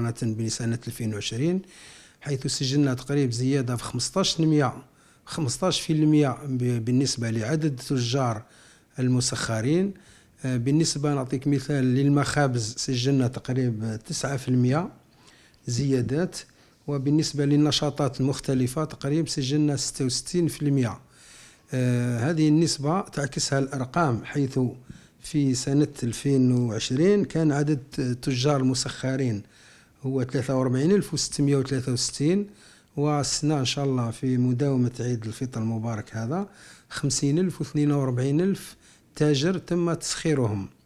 مقارنة بسنة 2020 حيث سجلنا تقريب زيادة في 15% 15% بالنسبة لعدد تجار المسخرين آه، بالنسبة نعطيك مثال للمخابز سجلنا تقريب 9% زيادات وبالنسبة للنشاطات المختلفة تقريب سجلنا 66% آه، هذه النسبة تعكسها الأرقام حيث في سنة 2020 كان عدد تجار المسخرين هو 43663 وعسنا ان شاء الله في مداومه عيد الفطر المبارك هذا 50000 و 42000 تاجر تم تسخيرهم